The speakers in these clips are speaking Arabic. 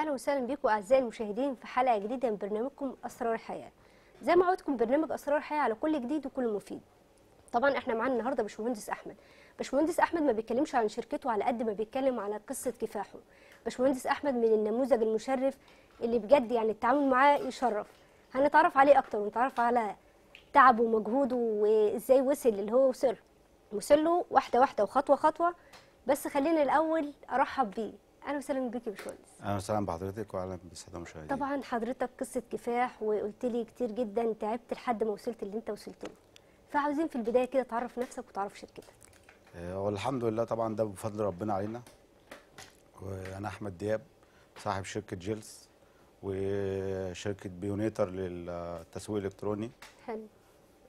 اهلا وسهلا بيكم اعزائي المشاهدين في حلقه جديده من برنامجكم اسرار الحياه زي ما عودتكم برنامج اسرار الحياه على كل جديد وكل مفيد طبعا احنا معانا النهارده باشمهندس احمد باشمهندس احمد ما بيتكلمش عن شركته على قد ما بيتكلم على قصه كفاحه باشمهندس احمد من النموذج المشرف اللي بجد يعني التعامل معاه يشرف هنتعرف عليه اكتر ونتعرف على تعبه ومجهوده وازاي وصل اللي هو وصل وصل له واحده واحده وخطوه خطوه بس خلينا الاول ارحب بيه اهلا وسهلا بيك يا باشمهندس اهلا وسهلا بحضرتك واهلا بالساده المشاهدين طبعا حضرتك قصه كفاح وقلت لي كتير جدا تعبت لحد ما وصلت اللي انت وصلت له فعاوزين في البدايه كده تعرف نفسك وتعرف شركتك آه، هو الحمد لله طبعا ده بفضل ربنا علينا وانا احمد دياب صاحب شركه جيلز وشركه بيونيتر للتسويق الالكتروني حلو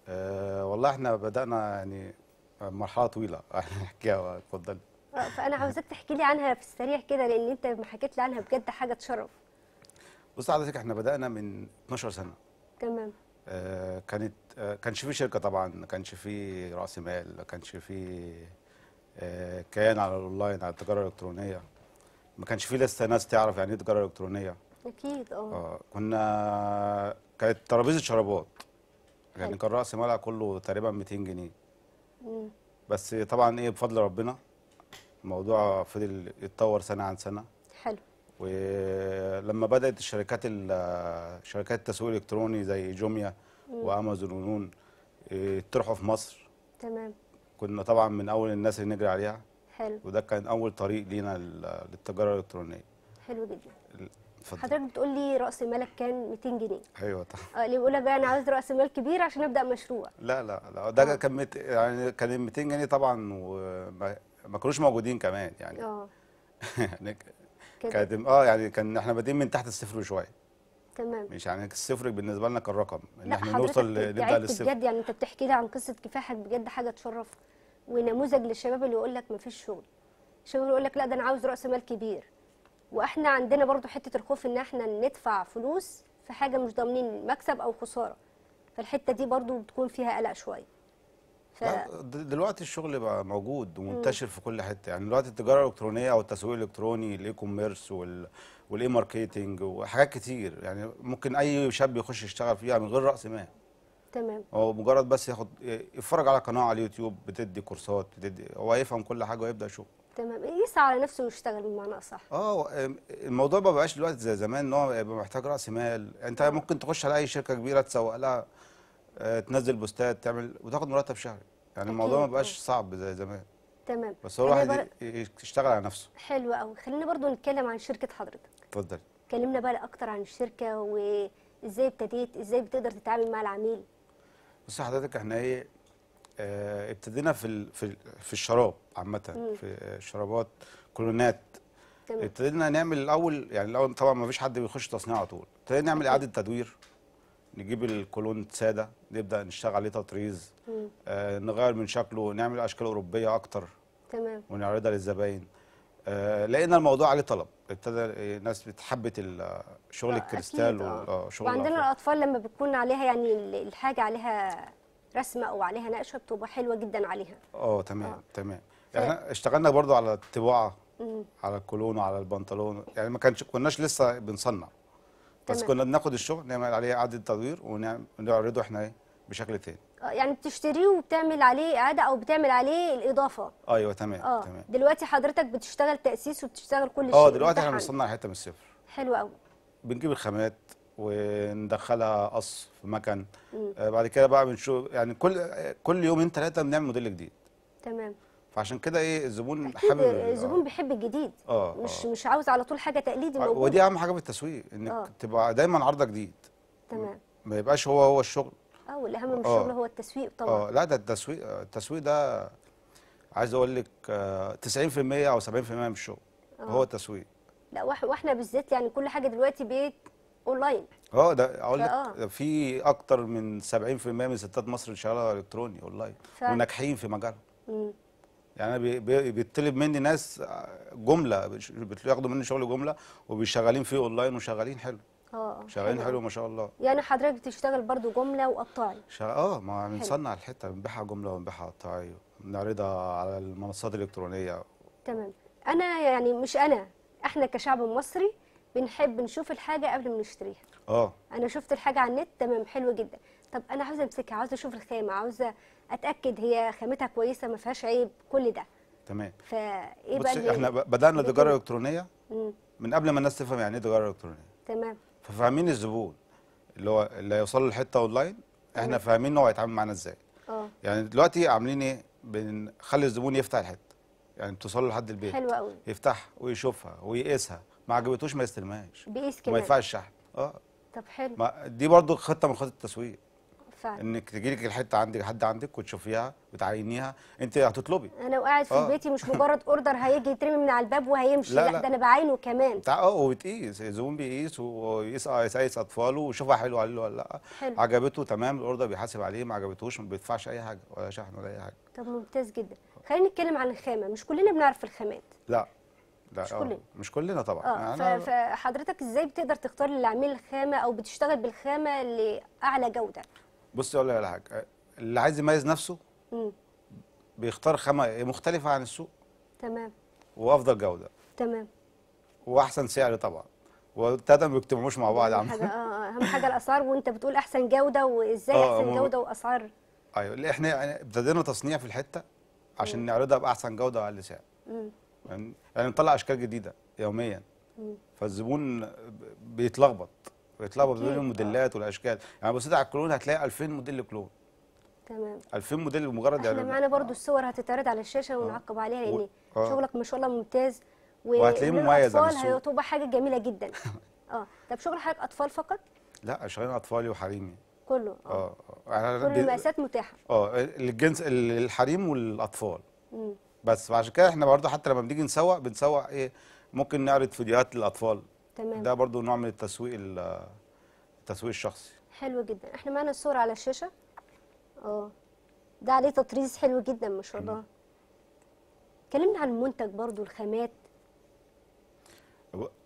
أه والله احنا بدانا يعني مرحله طويله احكيها اتفضلي فانا عاوزاك تحكي لي عنها في السريع كده لان انت ما حكيت لي عنها بجد حاجه تشرف بص حضرتك احنا بدانا من 12 سنه تمام آه كانت آه كانش في شركه طبعا ما كانش في راس مال ما كانش في آه كيان على الاونلاين على التجاره الالكترونيه ما كانش في لسه ناس تعرف يعني ايه تجاره الكترونيه اكيد اه, آه، كنا كانت ترابيزه شرابات يعني كان راس مالها كله تقريبا 200 جنيه مم. بس طبعا ايه بفضل ربنا الموضوع فضل يتطور سنه عن سنه حلو ولما بدات الشركات شركات التسويق الالكتروني زي جوميا وامازون ونون آه، يطرحوا في مصر تمام كنا طبعا من اول الناس اللي نجري عليها حلو وده كان اول طريق لينا للتجاره الالكترونيه حلو جدا فضل. حضرتك بتقول لي راس مالك كان 200 جنيه ايوه طبعا اه اللي بيقول لك بقى انا عاوز راس مال كبير عشان ابدا مشروع لا لا لا ده آه. كان يعني كان 200 جنيه طبعا ما كانوش موجودين كمان يعني اه يعني كانت اه يعني كان احنا بادئين من تحت الصفر بشويه تمام مش يعني الصفر بالنسبه لنا كان رقم ان احنا نوصل نبدا للصفر بجد يعني انت بتحكي لي عن قصه كفاحك بجد حاجه تشرف ونموذج للشباب اللي يقول لك ما فيش شغل الشباب اللي يقول لك لا ده انا عاوز راس مال كبير واحنا عندنا برضو حته الخوف ان احنا ندفع فلوس في حاجه مش ضامنين مكسب او خساره فالحته دي برضو بتكون فيها قلق شويه دلوقتي الشغل بقى موجود ومنتشر في كل حته يعني دلوقتي التجاره الالكترونيه او التسويق الالكتروني الاي كوميرس وال والاي ماركتنج وحاجات كتير يعني ممكن اي شاب يخش يشتغل فيها من غير راس مال تمام هو مجرد بس ياخد يتفرج على قناه على اليوتيوب بتدي كورسات بتدي هو هيفهم كل حاجه ويبدا شغل تمام يسعى على نفسه ويشتغل بمعنى اصح اه الموضوع ما بقاش دلوقتي زي زمان ان هو يبقى محتاج راس مال انت ممكن تخش على اي شركه كبيره تسوق لها آه، تنزل بوستات تعمل وتاخد مرتب شهري يعني الموضوع ما بقاش صعب زي زمان تمام بس هو الواحد يشتغل على نفسه حلو قوي خلينا برضو نتكلم عن شركه حضرتك اتفضل كلمنا بقى اكتر عن الشركه وازاي ابتديت ازاي بتقدر تتعامل مع العميل بص حضرتك احنا ايه اه ابتدينا في ال... في في الشراب عامه في شرابات كولونات تمام. ابتدينا نعمل الاول يعني الاول طبعا ما فيش حد بيخش تصنيع على طول ابتدينا نعمل اعاده تدوير نجيب الكولون ساده نبدا نشتغل عليه تطريز آه نغير من شكله نعمل اشكال اوروبيه اكتر تمام ونعرضها للزباين آه لقينا الموضوع عليه طلب ابتدى الناس بتحبت شغل آه، الكريستال آه. وشغل آه، وعندنا الاطفال لما بتكون عليها يعني الحاجه عليها رسمه او عليها نقشه بتبقى حلوه جدا عليها اه تمام آه. تمام يعني احنا اشتغلنا برضو على الطباعه على الكولون وعلى البنطلون يعني ما كانش كناش لسه بنصنع بس كنا بناخد الشغل نعمل عليه اعاده تدوير ونعرضه احنا إيه، بشكل تاني يعني بتشتريه وبتعمل عليه اعاده او بتعمل عليه الاضافه ايوه تمام آه. تمام دلوقتي حضرتك بتشتغل تاسيس وبتشتغل كل آه، شيء اه دلوقتي احنا بنصنع حته من الصفر حلو قوي بنجيب الخامات وندخلها قص في مكن آه بعد كده بقى بنشوف يعني كل كل يومين ثلاثه بنعمل موديل جديد تمام فعشان كده ايه الزبون حابب آه. الزبون آه. بيحب الجديد آه. آه. مش آه. مش عاوز على طول حاجه تقليدي ودي اهم حاجه في التسويق انك آه. تبقى دايما عرضه جديد تمام ما يبقاش هو هو الشغل والاهم من الشغل آه. هو التسويق طبعا اه لا ده التسويق التسويق ده عايز اقول لك 90% آه، او 70% من الشغل آه. هو التسويق لا واحنا بالذات يعني كل حاجه دلوقتي بقت اونلاين اه ده اقول لك في اكتر من 70% من ستات مصر شغاله الكتروني اونلاين وناجحين في مجالهم يعني بيطلب مني ناس جمله بياخدوا مني شغل جمله وبيشغلين فيه اونلاين وشغالين حلو آه،, اه شغالين حلو ما شاء الله يعني حضرتك بتشتغل برضو جمله وقطاعي اه ما بنصنع الحته بنبيعها جمله وبنبيعها قطاعي بنعرضها على المنصات الالكترونيه تمام انا يعني مش انا احنا كشعب مصري بنحب نشوف الحاجه قبل ما نشتريها اه انا شفت الحاجه على النت تمام حلو جدا طب انا عاوزه امسكها عاوزه اشوف الخامه عاوزه اتاكد هي خامتها كويسه ما فيهاش عيب كل ده تمام فايه بقى احنا بدانا تجاره الكترونيه من قبل ما الناس تفهم يعني ايه تجاره الكترونيه تمام ففاهمين الزبون اللي هو اللي هيوصل له الحته اونلاين احنا فاهمين هو هيتعامل معانا ازاي اه يعني دلوقتي عاملين ايه بنخلي الزبون يفتح الحته يعني توصل له لحد البيت حلو قوي يفتحها ويشوفها ويقيسها ما عجبتوش ما يستلمهاش بيقيس كده وما يدفعش الشحن اه طب حلو ما دي برضو خطه من خطط التسويق فعلا انك تجي لك الحته عندك حد عندك وتشوفيها وتعينيها انت هتطلبي انا وقاعد في آه. بيتي مش مجرد اوردر هيجي يترمي من على الباب وهيمشي لا, لا, لا. ده انا بعينه كمان اه وبتقيس زبون بيقيس ويقيس اطفاله ويشوفها حلوه عليه ولا لا حلو. عجبته تمام الاوردر بيحاسب عليه ما عجبتهوش ما بيدفعش اي حاجه ولا شحن ولا اي حاجه طب ممتاز جدا خلينا نتكلم عن الخامه مش كلنا بنعرف الخامات لا لا مش آه، كلنا مش كلنا طبعا اه فحضرتك ازاي بتقدر تختار للعميل الخامه او بتشتغل بالخامه لاعلى جوده بصي اقول لك على حاجه اللي عايز يميز نفسه بيختار خامه مختلفه عن السوق تمام وافضل جوده تمام واحسن سعر طبعا والتلاته ما بيجتمعوش مع بعض اهم حاجه آه،, اه اهم حاجه الاسعار وانت بتقول احسن جوده وازاي آه، احسن أمم. جوده واسعار ايوه احنا يعني ابتدينا تصنيع في الحته عشان مم. نعرضها باحسن جوده واقل سعر يعني يعني نطلع اشكال جديده يوميا مم. فالزبون بيتلخبط ويطلعوا بدون الموديلات والاشكال يعني بصيت على الكلون هتلاقي 2000 موديل كلون تمام 2000 موديل مجرد احنا يعني معانا برضو الصور هتتعرض على الشاشه آه. ونعقب عليها لان آه. شغلك ما شاء الله ممتاز وهتلاقيه مميز هتبقى حاجه جميله جدا اه طب شغل حضرتك اطفال فقط لا شغالين اطفالي وحريمي كله اه اه كل المقاسات متاحه اه الجنس الحريم والاطفال مم. بس وعشان كده احنا برضه حتى لما بنيجي نسوق بنسوق ايه ممكن نعرض فيديوهات للاطفال تمام ده برضو نوع من التسويق التسويق الشخصي حلو جدا احنا معانا الصورة على الشاشة اه ده عليه تطريز حلو جدا ما شاء الله كلمنا عن المنتج برضو الخامات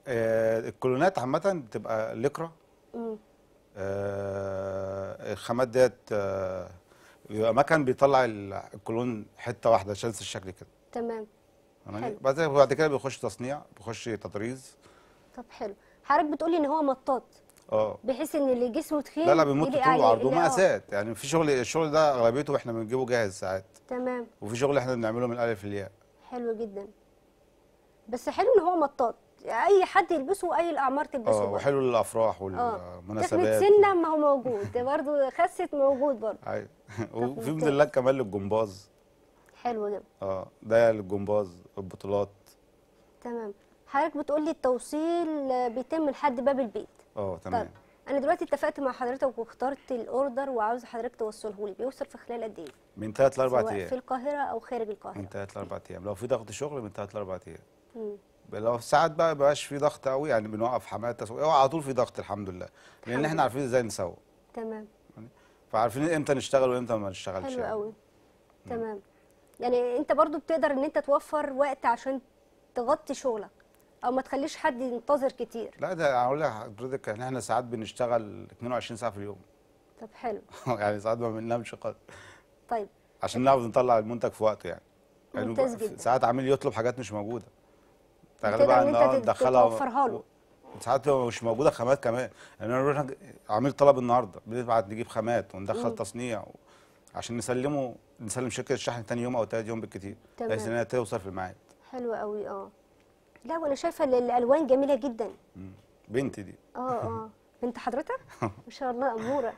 آه الكولونات عامة بتبقى لكرة آه الخامات ديت آه بيبقى مكن بيطلع الكولون حتة واحدة شانس الشكل كده تمام بعد كده بيخش تصنيع بيخش تطريز طب حلو حضرتك بتقولي ان هو مطاط اه بحيث ان اللي جسمه تخين لا لا بيمط طول عرضه مقاسات يعني في شغل الشغل ده اغلبيته احنا بنجيبه جاهز ساعات تمام وفي شغل احنا بنعمله من الالف للياء حلو جدا بس حلو ان هو مطاط اي حد يلبسه اي الاعمار تلبسه اه وحلو للافراح آه. والمناسبات تخنة سنه ما هو موجود برضه خست موجود برضه ايوه وفي من الله كمان للجمباز حلو ده اه ده للجمباز البطولات تمام حضرتك بتقول لي التوصيل بيتم لحد باب البيت اه تمام طيب. انا دلوقتي اتفقت مع حضرتك واخترت الاوردر وعاوز حضرتك توصله لي بيوصل في خلال قد ايه من 3 ل 4 ايام في القاهره او خارج القاهره من 3 ل 4 ايام لو في ضغط شغل من 3 ل 4 ايام لو ساعات بقى ما بقاش في ضغط قوي يعني بنوقف حملات تسويق على طول في ضغط الحمد لله لان احنا عارفين ازاي نسوق تمام فعارفين امتى نشتغل وامتى ما نشتغلش حلو يعني. قوي تمام يعني انت برضو بتقدر ان انت توفر وقت عشان تغطي شغلك او ما تخليش حد ينتظر كتير لا ده هقول لحضرتك ان احنا ساعات بنشتغل 22 ساعه في اليوم طب حلو يعني ساعات ما بننامش خالص طيب عشان نعرف نطلع المنتج في وقته يعني, يعني ممتاز جدا ساعات عميل يطلب حاجات مش موجوده فغالبا ان تدخلها توفرها له ساعات مش موجوده خامات كمان يعني انا نروح عميل طلب النهارده بنبعت نجيب خامات وندخل مم. تصنيع و... عشان نسلمه نسلم شركه الشحن ثاني يوم او ثالث يوم بالكتير بحيث انها توصل في الميعاد حلو قوي اه لا وانا شايفه الالوان جميله جدا بنتي دي اه اه بنت حضرتك ما شاء الله اموره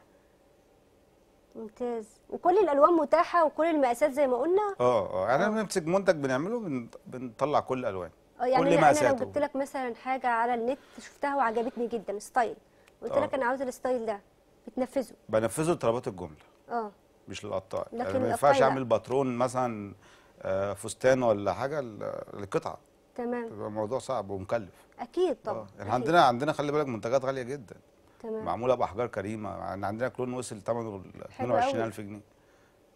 ممتاز وكل الالوان متاحه وكل المقاسات زي ما قلنا اه اه يعني آه. احنا بنمسك منتج بنعمله بنطلع كل الالوان اه يعني كل انا لو جبت لك مثلا حاجه على النت شفتها وعجبتني جدا ستايل قلت آه. لك انا عاوز الستايل ده بتنفذه بنفذه لطلبات الجمله اه مش للقطاع لكن يعني ما ينفعش اعمل باترون مثلا آه، فستان ولا حاجه للقطعه تمام بيبقى الموضوع صعب ومكلف اكيد طبعا آه، احنا يعني عندنا عندنا خلي بالك منتجات غاليه جدا تمام معموله باحجار كريمه عندنا كلون وصل ثمنه 22000 جنيه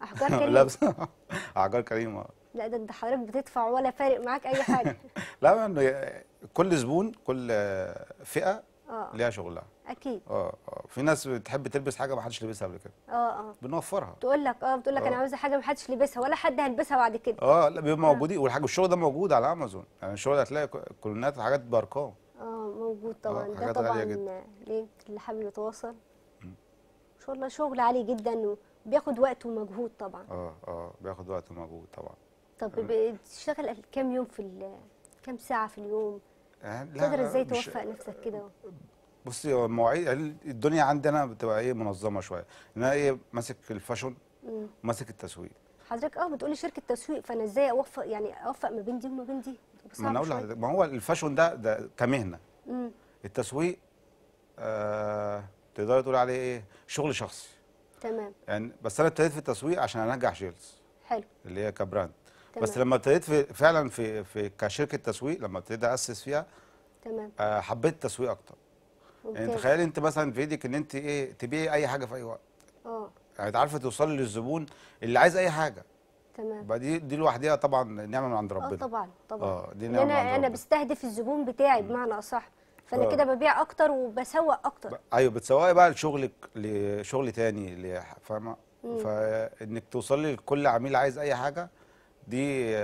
احجار كريمه احجار كريمه لا ده انت حضرتك بتدفع ولا فارق معاك اي حاجه لا يعني كل زبون كل فئه اه ليها شغلها اكيد اه اه في ناس بتحب تلبس حاجه ما حدش لبسها قبل كده اه اه بنوفرها تقول لك اه بتقول لك انا آه. عاوزه حاجه ما حدش لبسها ولا حد هيلبسها بعد كده اه لا بيبقى آه. موجودين والحاجه الشغل ده موجود على امازون يعني الشغل هتلاقي كلونات حاجات بارقام اه موجود آه، طبعا آه ده طبعا ليه اللي حابب يتواصل شاء الله شغل عالي جدا وبياخد وقت ومجهود طبعا اه اه بياخد وقت ومجهود طبعا طب بتشتغل كام يوم في كام ساعه في اليوم آه، تقدر ازاي توفق نفسك كده بصي هو المواعيد الدنيا عندنا بتبقى ايه منظمه شويه ان انا ايه ماسك الفاشون وماسك التسويق حضرتك اه بتقولي شركه تسويق فانا ازاي اوفق يعني اوفق ما بين دي وما بين دي ما انا اقول لحضرتك ما هو الفاشون ده ده كمهنه مم. التسويق آه تقدري تقولي عليه ايه شغل شخصي تمام يعني بس انا ابتديت في التسويق عشان انجح جيلز حلو اللي هي كبراند تمام. بس لما ابتديت فعلا في في كشركه تسويق لما ابتديت اسس فيها تمام آه حبيت التسويق اكتر يعني تخيلي انت مثلا في ايدك ان انت ايه تبيعي اي حاجه في اي وقت اه يعني عارفه توصلي للزبون اللي عايز اي حاجه تمام يبقى دي دي لوحدها طبعا نعمه من عند آه، ربنا اه طبعا طبعا اه دي نعمه من عند ربنا انا بستهدف الزبون بتاعي بمعنى اصح فانا آه. كده ببيع اكتر وبسوق اكتر ب... ايوه بتسوقي بقى لشغلك لشغل تاني فاهمه فانك توصلي لكل عميل عايز اي حاجه دي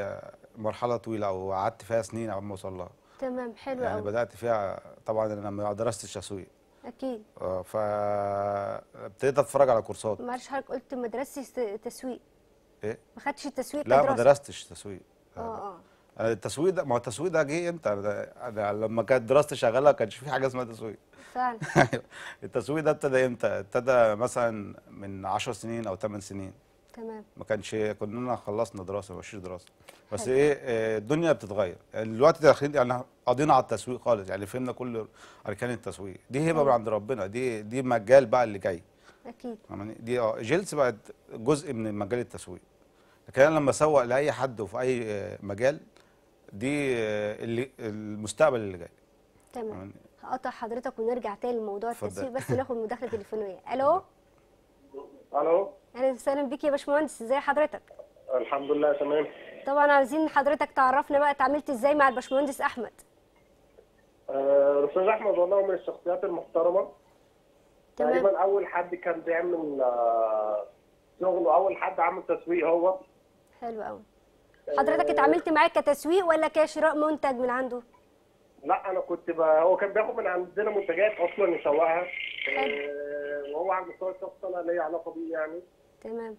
مرحله طويله وقعدت فيها سنين على ما اوصل لها تمام حلو يعني أوي. بدات فيها طبعا انا ما درست التسويق اكيد اه فابتديت اتفرج على كورسات معلش حضرتك قلت ما درستش تسويق ايه ما خدتش التسويق لا ما درستش تسويق آه،, اه اه التسويق ده ما هو التسويق ده جه امتى لما كانت دراستي شغاله ما كانش في حاجه اسمها تسويق فعلا التسويق ده ابتدى امتى ابتدى مثلا من 10 سنين او 8 سنين تمام ما كانش كنا خلصنا دراسه ما فيش دراسه بس حلو. ايه آه، الدنيا بتتغير دلوقتي داخلين يعني قضينا على التسويق خالص يعني فهمنا كل اركان التسويق دي هبه من عند ربنا دي دي مجال بقى اللي جاي اكيد دي اه جيلز بقت جزء من مجال التسويق لكن انا لما اسوق لاي حد وفي اي آه، مجال دي آه، اللي المستقبل اللي جاي تمام هقطع حضرتك ونرجع تاني لموضوع التسويق بس ناخد مداخله تليفونيه الو الو اهلا وسهلا بيك يا باشمهندس ازي حضرتك الحمد لله تمام طبعا عايزين حضرتك تعرفنا بقى اتعاملت ازاي مع الباشمهندس احمد آه الاستاذ احمد والله من الشخصيات المحترمه تمام. تقريبا اول حد كان بيعمل آه، شغله اول حد عمل تسويق هو حلو قوي آه، حضرتك اتعاملت معاه كتسويق ولا كشراء منتج من عنده؟ لا انا كنت بقى هو كان بياخد من عندنا منتجات اصلا يسوقها آه، وهو على المستوى الشخصي انا ليا علاقه بيه يعني تمام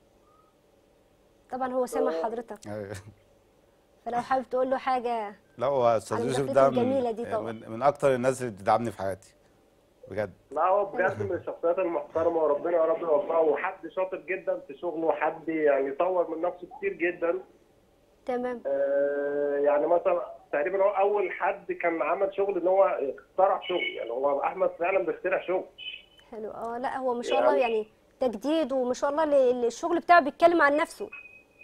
طبعا هو سامع حضرتك ايوه فلو حابب تقول له حاجه لا هو استاذ يوسف ده من, من, اكتر الناس اللي بتدعمني في حياتي بجد لا هو بجد من الشخصيات المحترمه وربنا يا رب يوفقه وحد شاطر جدا في شغله وحد يعني طور من نفسه كتير جدا تمام آه يعني مثلا تقريبا هو اول حد كان عمل شغل ان هو اخترع شغل يعني هو احمد فعلا بيخترع شغل حلو اه لا هو ما شاء يعني الله يعني تجديد وما شاء الله الشغل بتاعه بيتكلم عن نفسه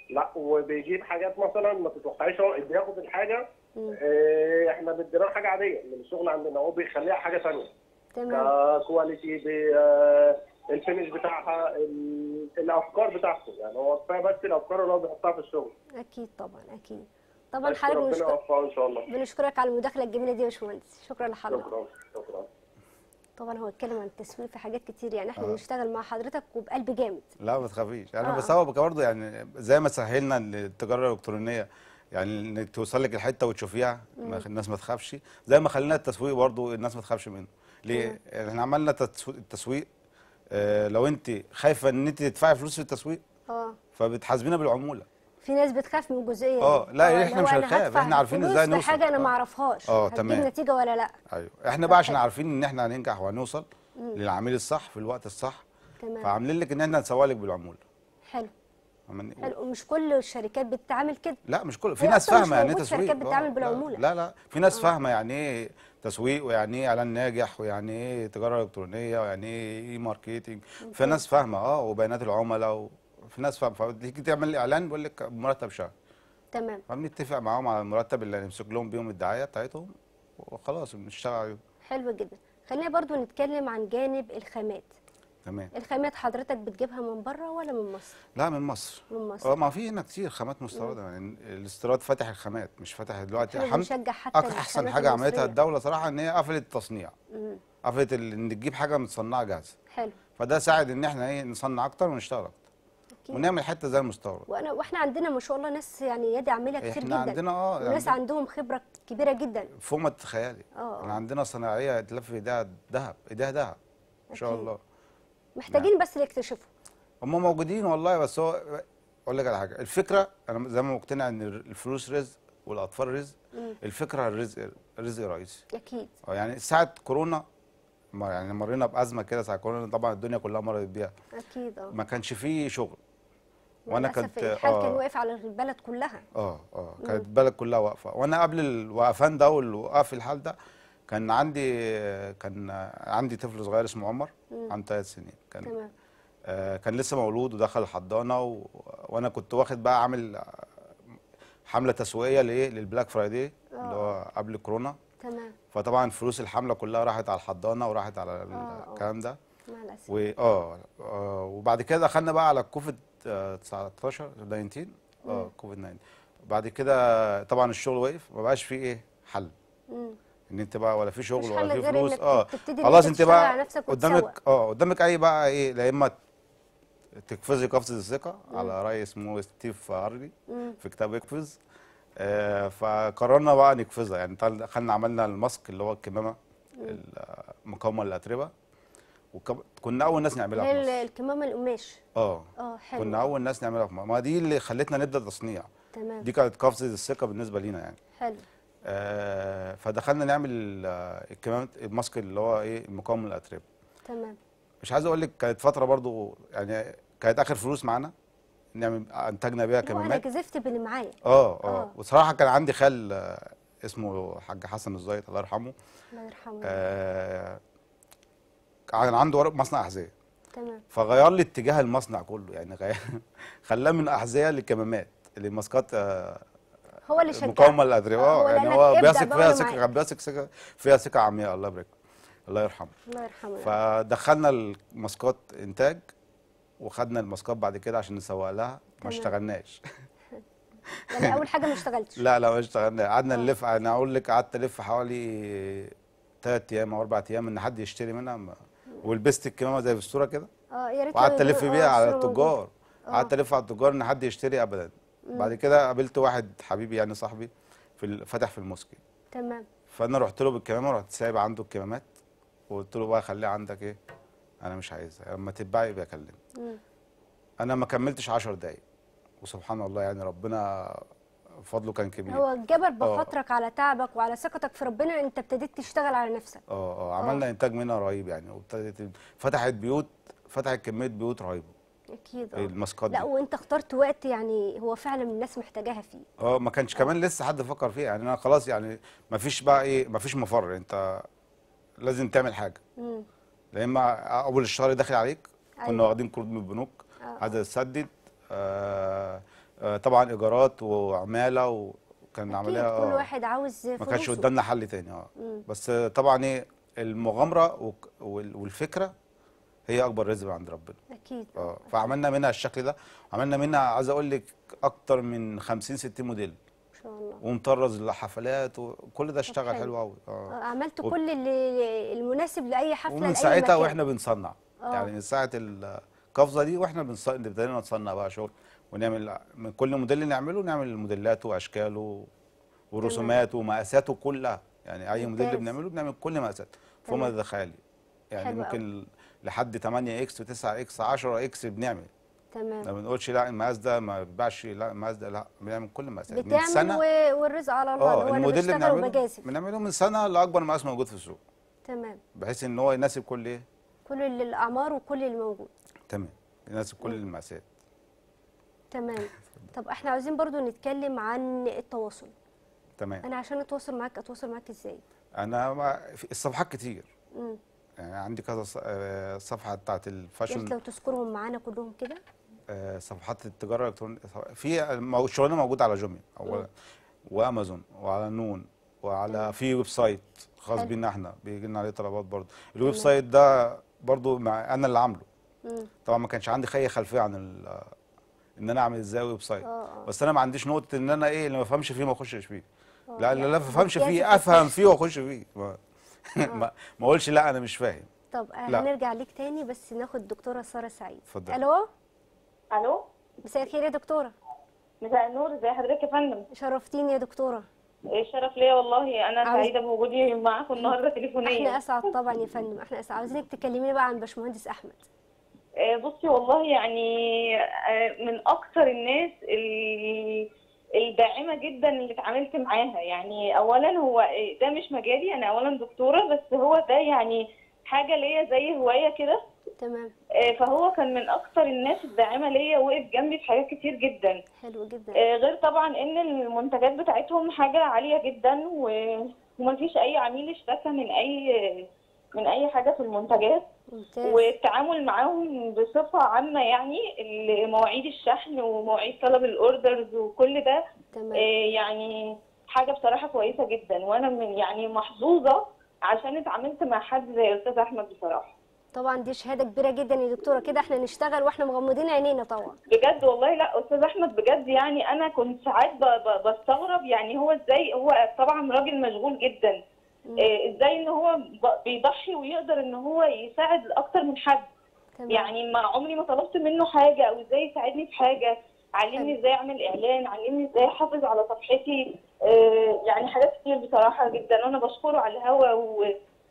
لا وبيجيب حاجات مثلا ما تتوقعيش هو بياخد الحاجه إيه احنا بندينا حاجه عاديه من الشغل عندنا هو بيخليها حاجه ثانيه تمام كواليتي آه، الفينش بتاعها الافكار بتاعته يعني هو كفايه بس الافكار اللي هو بيحطها في الشغل اكيد طبعا اكيد طبعا حضرتك بنشكرك ان شاء الله بنشكرك على المداخله الجميله دي يا باشمهندس شكرا لحضرتك شكرا شكرا طبعا هو اتكلم عن التسويق في حاجات كتير يعني احنا آه. بنشتغل مع حضرتك وبقلب جامد لا ما تخافيش انا آه. هو برضه يعني زي ما سهلنا التجاره الالكترونيه يعني انك توصل لك الحته وتشوفيها الناس ما تخافش زي ما خلينا التسويق برضه الناس ما تخافش منه ليه احنا عملنا التسويق آه لو انت خايفه ان انت تدفعي فلوس في التسويق اه فبتحاسبينا بالعموله في ناس بتخاف من الجزئيه اه لا آه، احنا مش هنخاف احنا عارفين ازاي نوصل حاجه انا آه. ما اعرفهاش اه تمام نتيجه ولا لا ايوه احنا بقى عشان عارفين ان احنا هننجح وهنوصل للعميل الصح في الوقت الصح تمام فعاملين لك ان احنا نسوق لك بالعموله حلو حلو مش كل الشركات بتتعامل كده لا مش كل في ناس فاهمه يعني ايه تسويق الشركات آه، بتتعامل بالعموله لا لا في ناس فاهمه يعني ايه تسويق ويعني ايه اعلان ناجح ويعني ايه تجاره الكترونيه ويعني ايه اي ماركتنج في ناس فاهمه اه وبيانات العملاء في ناس فتيجي تعمل لي اعلان بيقول لك مرتب شهر تمام فبنتفق معاهم على المرتب اللي هنمسك لهم بيهم الدعايه بتاعتهم وخلاص بنشتغل عليهم حلو جدا خلينا برضو نتكلم عن جانب الخامات تمام الخامات حضرتك بتجيبها من بره ولا من مصر؟ لا من مصر من مصر اه ما في هنا كتير خامات مستورده يعني الاستيراد فاتح الخامات مش فاتح دلوقتي الحمد حتى احسن حاجه عملتها الدوله صراحه ان هي قفلت التصنيع قفلت ان تجيب حاجه متصنعه جاهزه حلو فده ساعد ان احنا ايه نصنع اكتر ونشتغل اكتر اكيد ونعمل حتى زي المستورد وانا واحنا عندنا ما شاء الله ناس يعني يد عامله كتير احنا جدا عندنا اه يعني وناس عند... عندهم خبره كبيره جدا فوق ما تتخيلي اه, آه. عندنا صناعيه تلف ايديها ذهب ايديها ذهب ان شاء الله محتاجين نعم. بس يكتشفوا هم موجودين والله بس هو اقول لك على حاجه الفكره انا زي ما مقتنع ان الفلوس رزق والاطفال رزق الفكره الرزق رزق رئيسي اكيد آه، يعني ساعه كورونا يعني مرينا بازمه كده ساعه كورونا طبعا الدنيا كلها مرت بيها اكيد اه ما كانش فيه شغل وانا كنت الحال آه كان واقف على البلد كلها اه اه كانت البلد كلها واقفه وانا قبل الوقفان ده والوقف الحال ده كان عندي كان عندي طفل صغير اسمه عمر عنده ثلاث سنين كان تمام. آه كان لسه مولود ودخل الحضانه و... وانا كنت واخد بقى عامل حمله تسويقيه لايه للبلاك فرايدي اللي هو آه. قبل كورونا تمام فطبعا فلوس الحمله كلها راحت على الحضانه وراحت على آه، آه. الكلام ده و... يعني. آه،, اه وبعد كده دخلنا بقى على الكوفيد 19 19 اه, آه، كوفيد 19 بعد كده طبعا الشغل وقف ما بقاش في ايه حل مم. ان انت بقى ولا في شغل ولا في فلوس اه خلاص انت بقى قدامك اه قدامك اي بقى ايه لا اما تقفزي قفزه الثقه على راي اسمه ستيف هارلي في كتاب اقفز آه فقررنا بقى نقفزها يعني دخلنا عملنا الماسك اللي هو الكمامه المقاومه للاتربه كنا اول ناس نعملها في مصر الكمامه القماش اه اه حلو كنا اول ناس نعملها في مصر ما دي اللي خلتنا نبدا تصنيع تمام دي كانت قفزه الثقه بالنسبه لينا يعني حلو آه فدخلنا نعمل آه الكمامه الماسك اللي هو ايه المقاوم من الاتربه تمام مش عايز اقول لك كانت فتره برضو يعني كانت اخر فلوس معانا نعمل انتجنا بيها كمامات انا جزفت باللي معايا آه،, اه اه وصراحه كان عندي خال آه اسمه حاج حسن الزايد الله يرحمه الله يرحمه آه كان عنده مصنع احذيه تمام فغير لي اتجاه المصنع كله يعني غير خلاه من احذيه للكمامات ماسكات آه، هو اللي شجع مقاومه الاذرياء يعني هو بيثق فيها ثقه بيثق فيها ثقه عمياء الله يبارك الله يرحمه الله يرحمه فدخلنا الماسكات انتاج وخدنا الماسكات بعد كده عشان نسوق لها ما اشتغلناش يعني اول حاجه ما اشتغلتش لا لا ما اشتغلنا قعدنا اه. نلف انا اقول لك قعدت الف حوالي ثلاث ايام او اربع ايام ان حد يشتري منها ولبست الكمامه زي في الصوره كده اه يا ريت وقعدت الف اه، بيها على التجار اه. قعدت الف على التجار ان حد يشتري ابدا مم. بعد كده قابلت واحد حبيبي يعني صاحبي في فتح في الموسكي تمام فانا رحت له بالكمامه رحت سايب عنده الكمامات وقلت له بقى خليها عندك ايه انا مش عايزها لما تتباع يبقى اكلمك انا ما كملتش 10 دقايق وسبحان الله يعني ربنا فضله كان كبير هو جبر آه. بفطرك على تعبك وعلى ثقتك في ربنا انت ابتديت تشتغل على نفسك اه اه, آه. عملنا آه. انتاج منها رهيب يعني وابتديت فتحت بيوت فتحت كميه بيوت رهيبه اكيد اه الماسكات لا وانت اخترت وقت يعني هو فعلا الناس محتاجاها فيه اه ما كانش كمان لسه حد فكر فيه يعني انا خلاص يعني ما فيش بقى ايه ما فيش مفر انت لازم تعمل حاجه امم يا اما اول الشهر داخل عليك أيوة. كنا واخدين قروض من البنوك عايز تسدد آه آه، طبعا ايجارات وعماله وكان عمليه كل آه، واحد عاوز ما كانش قدامنا حل تاني اه بس طبعا ايه المغامره والفكره هي اكبر رزق عند ربنا اكيد اه فعملنا منها الشكل ده عملنا منها عايز اقول لك اكتر من 50 60 موديل ما شاء الله ومطرز لحفلات وكل ده اشتغل حلو قوي اه, آه، عملتوا و... كل اللي المناسب لاي حفله ومن ساعتها واحنا بنصنع أوه. يعني من ساعه القفزه دي واحنا بنصنع بدأنا نصنع بقى شغل ونعمل من كل موديل نعمله نعمل موديلاته واشكاله ورسوماته ومقاساته كلها يعني اي موديل بنعمله بنعمل كل مقاساته فما ما تتخيلي يعني ممكن لحد 8 اكس و9 اكس 10 اكس بنعمل تمام ما بنقولش لا المقاس ده ما بيتباعش لا المقاس ده لا بنعمل كل المقاسات من سنه والرزق على الله اه الموديل اللي بنعمله بنعمله من سنه لاكبر مقاس موجود في السوق تمام بحيث ان هو يناسب كل ايه كل الاعمار وكل اللي موجود تمام يناسب كل المقاسات تمام طب احنا عاوزين برضو نتكلم عن التواصل تمام انا عشان اتواصل معاك اتواصل معاك ازاي انا ما في الصفحات كتير امم يعني عندي كذا آه، صفحه بتاعت الفاشن يعني لو تذكرهم معانا كلهم كده آه، صفحات التجاره الالكترونيه في الشغلانه آه، موجوده على جوميا اولا وامازون وعلى نون وعلى في ويب سايت خاص بينا احنا بيجي لنا عليه طلبات برضه الويب سايت ده برضه انا اللي عامله طبعا ما كانش عندي اي خلفيه عن ان انا اعمل ازاي ويب سايت آه، آه. بس انا ما عنديش نقطه ان انا ايه اللي ما افهمش فيه ما اخشش فيه آه، لا يعني لا ما افهمش فيه افهم فيه واخش فيه ما ما اقولش لا انا مش فاهم طب هنرجع ليك تاني بس ناخد الدكتوره ساره سعيد اتفضلي الو الو مساء الخير يا دكتوره مساء النور ازي حضرتك يا فندم شرفتيني يا دكتوره ايه الشرف ليا والله انا عاوز... سعيده بوجودي معاكم النهارده تليفونيا احنا اسعد طبعا يا فندم احنا اسعد عاوزينك تكلميني بقى عن باشمهندس احمد آه، بصي والله يعني آه، من اكثر الناس الداعمه جدا اللي اتعاملت معاها يعني اولا هو آه، ده مش مجالي انا اولا دكتوره بس هو ده يعني حاجه ليا زي هوايه كده تمام فهو كان من اكثر الناس الداعمه ليا وقف جنبي في حاجات كتير جدا حلو جدا غير طبعا ان المنتجات بتاعتهم حاجه عاليه جدا ومفيش اي عميل اشتكى من اي من اي حاجه في المنتجات ممتاز. والتعامل معاهم بصفه عامه يعني مواعيد الشحن ومواعيد طلب الاوردرز وكل ده تمام. آه، يعني حاجه بصراحه كويسه جدا وانا من يعني محظوظه عشان اتعاملت مع حد زي استاذ احمد بصراحه طبعا دي شهاده كبيره جدا يا دكتوره كده احنا نشتغل واحنا مغمضين عينينا طبعا بجد والله لا استاذ احمد بجد يعني انا كنت ساعات بستغرب يعني هو ازاي هو طبعا راجل مشغول جدا آه، ازاي ان هو بيضحي ويقدر ان هو يساعد اكتر من حد تمام. يعني ما عمري ما طلبت منه حاجه او ازاي يساعدني في حاجه علمني ازاي اعمل اعلان علمني ازاي احافظ على صفحتي آه، يعني حاجات كتير بصراحه جدا وانا بشكره على الهوا و...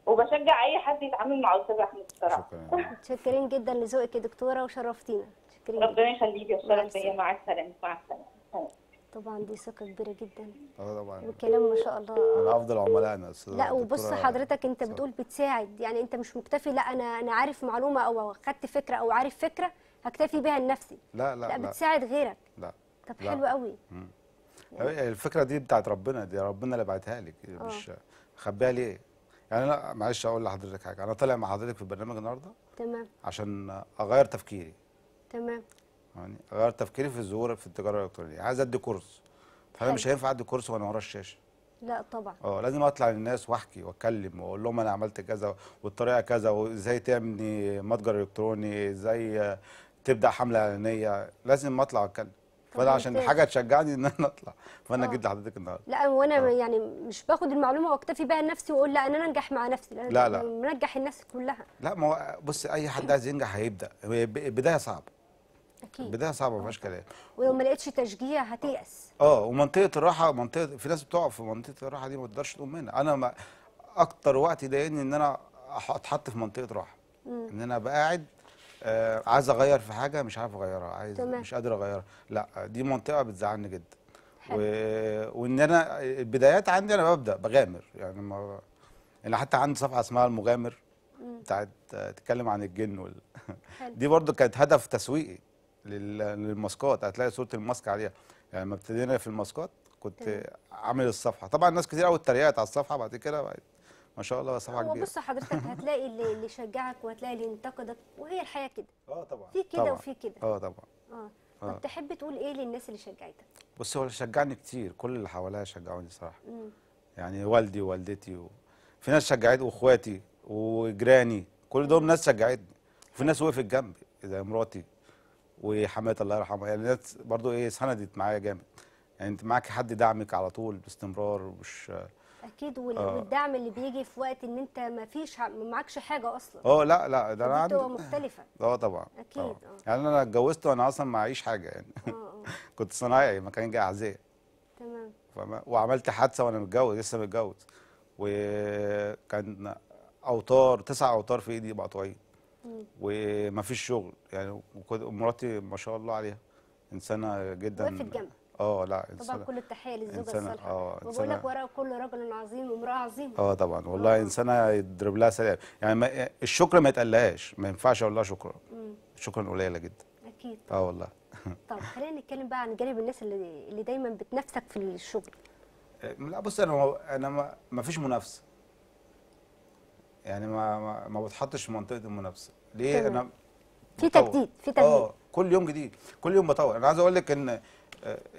وبشجع اي حد يتعامل مع استاذ احمد بصراحه متشكرين جدا لذوقك يا دكتوره وشرفتينا شكرا ربنا يخليكي وشرف ليا مع السلامه مع السلامه طبعا دي ثقه كبيره جدا اه طبعا والكلام ما شاء الله من افضل عملائنا لا وبص حضرتك انت بتقول بتساعد يعني انت مش مكتفي لا انا انا عارف معلومه او خدت فكره او عارف فكره هكتفي بها لنفسي لا لا لا, لا بتساعد غيرك لا طب لا. حلو قوي يعني الفكره دي بتاعت ربنا دي ربنا اللي بعتها لك آه. مش خبيها ليه يعني انا معلش اقول لحضرتك حاجه انا طالع مع حضرتك في البرنامج النهارده تمام عشان اغير تفكيري تمام يعني غير تفكيري في الظهور في التجاره الالكترونيه عايز ادي كورس فانا مش هينفع ادي كورس وانا ورا الشاشه لا طبعا اه لازم اطلع للناس واحكي واتكلم واقول لهم انا عملت كذا والطريقه كذا وازاي تعملي متجر الكتروني ازاي آه، تبدا حمله اعلانيه لازم اطلع اتكلم فانا عشان حاجه تشجعني ان انا اطلع فانا آه. جيت لحضرتك النهارده لا وانا أوه. يعني مش باخد المعلومه واكتفي بها لنفسي واقول لا انا انجح مع نفسي لا لا منجح الناس كلها لا ما هو بص اي حد طيب. عايز ينجح هيبدا بدايه صعبه اكيد البدايه صعبه ما فيهاش كلام ولو ما لقيتش تشجيع هتيأس اه ومنطقه الراحه منطقه في ناس بتقع في منطقه الراحه دي ما تقدرش تقوم منها انا ما اكتر وقت ضايقني ان انا اتحط في منطقه راحه ان انا قاعد آه عايز اغير في حاجه مش عارف اغيرها عايز تمام. مش قادر اغيرها لا دي منطقه بتزعلني جدا حلو. و... وان انا البدايات عندي انا ببدا بغامر يعني ما انا حتى عندي صفحه اسمها المغامر بتاعت آه، تتكلم عن الجن وال... دي برضو كانت هدف تسويقي للماسكات هتلاقي صوره الماسك عليها يعني لما ابتدينا في الماسكات كنت عامل الصفحه طبعا ناس كتير قوي اتريقت على الصفحه بعد كده بعد ما شاء الله صفحه كبيره بص حضرتك هتلاقي اللي يشجعك وهتلاقي اللي ينتقدك وهي الحياه كده اه طبعا في كده وفي كده اه طبعا اه طب اه. تحب تقول ايه للناس اللي شجعتك بص هو شجعني كتير كل اللي حواليا شجعوني صراحه مم. يعني والدي ووالدتي و... في ناس شجعت واخواتي وجيراني كل دول ناس شجعتني وفي ناس وقفت جنبي زي مراتي وحماة الله يرحمه يعني الناس برضو ايه سندت معايا جامد يعني انت معاكي حد دعمك على طول باستمرار مش اكيد آه. والدعم اللي بيجي في وقت ان انت ما فيش ما معكش حاجه اصلا اه لا لا ده انا عندي مختلفه اه طبعا اكيد اه, آه. يعني انا اتجوزت وانا اصلا ما معيش حاجه يعني آه، كنت صنايعي مكان جاي عزيه تمام وعملت حادثه وانا متجوز لسه متجوز وكان اوتار تسع اوتار في ايدي مقطوعين وما فيش شغل يعني مراتي ما شاء الله عليها انسانه جدا في الجنة اه لا انسانة طبعا كل التحيه للزوجه الصالحه اه وبقول لك وراء كل رجل عظيم وامراه عظيمه اه طبعا والله أوه. انسانه يضرب لها سلام يعني ما الشكر ما يتقلقاش ما ينفعش اقول لها شكرا شكرا قليله جدا اكيد اه والله طب خلينا نتكلم بقى عن جانب الناس اللي اللي دايما بتنافسك في الشغل آه، لا بص انا انا ما فيش منافسه يعني ما ما بتحطش في منطقه المنافسه ليه تمام. انا في تجديد في تجديد اه كل يوم جديد كل يوم بطور انا عايز اقول لك ان آه،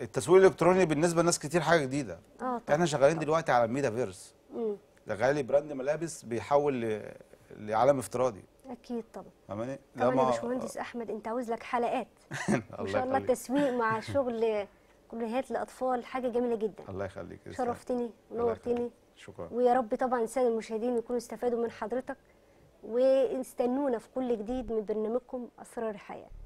التسويق الالكتروني بالنسبه لناس كتير حاجه جديده اه احنا شغالين طبعا. دلوقتي على الميتافيرس غالي براند ملابس بيحول لعالم افتراضي اكيد طبعا تمام يا باشمهندس آه. احمد انت عاوز لك حلقات ان شاء الله التسويق مع شغل كليات لاطفال حاجه جميله جدا الله يخليك شرفتني ونورتني شكرا ويا رب طبعا الساده المشاهدين يكونوا استفادوا من حضرتك واستنونا في كل جديد من برنامجكم أسرار حياة